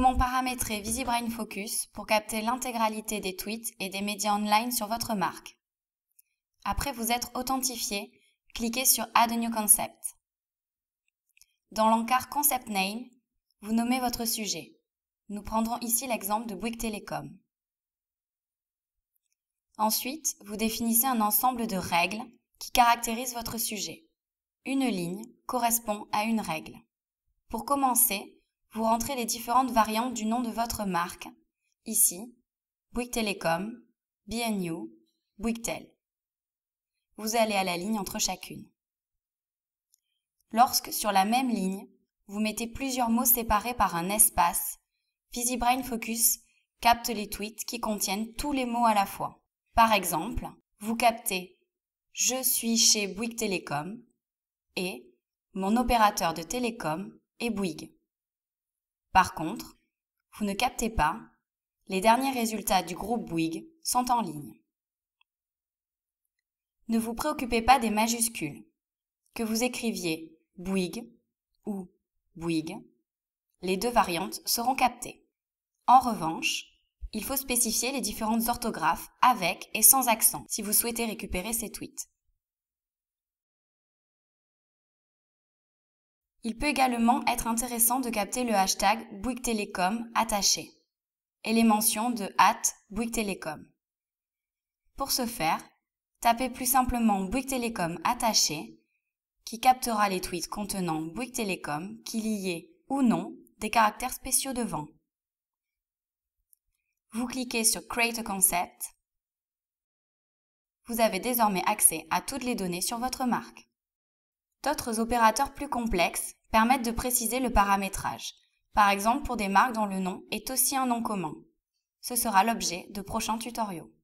Comment paramétrer VisiBrain Focus pour capter l'intégralité des tweets et des médias online sur votre marque. Après vous être authentifié, cliquez sur Add a new concept. Dans l'encart Concept Name, vous nommez votre sujet. Nous prendrons ici l'exemple de Bouygues Telecom. Ensuite, vous définissez un ensemble de règles qui caractérisent votre sujet. Une ligne correspond à une règle. Pour commencer, vous rentrez les différentes variantes du nom de votre marque. Ici, Bouygues Telecom, BNU, Bouygues Vous allez à la ligne entre chacune. Lorsque, sur la même ligne, vous mettez plusieurs mots séparés par un espace, VisiBrain Focus capte les tweets qui contiennent tous les mots à la fois. Par exemple, vous captez Je suis chez Bouygues Télécom et Mon opérateur de télécom est Bouygues. Par contre, vous ne captez pas, les derniers résultats du groupe Bouygues sont en ligne. Ne vous préoccupez pas des majuscules. Que vous écriviez Bouygues ou Bouygues, les deux variantes seront captées. En revanche, il faut spécifier les différentes orthographes avec et sans accent si vous souhaitez récupérer ces tweets. Il peut également être intéressant de capter le hashtag Bouygues Télécom attaché et les mentions de at Bouygues Télécom. Pour ce faire, tapez plus simplement Bouygues Télécom attaché qui captera les tweets contenant Bouygues Télécom qu'il y ait ou non des caractères spéciaux devant. Vous cliquez sur Create a Concept. Vous avez désormais accès à toutes les données sur votre marque. D'autres opérateurs plus complexes permettent de préciser le paramétrage, par exemple pour des marques dont le nom est aussi un nom commun. Ce sera l'objet de prochains tutoriaux.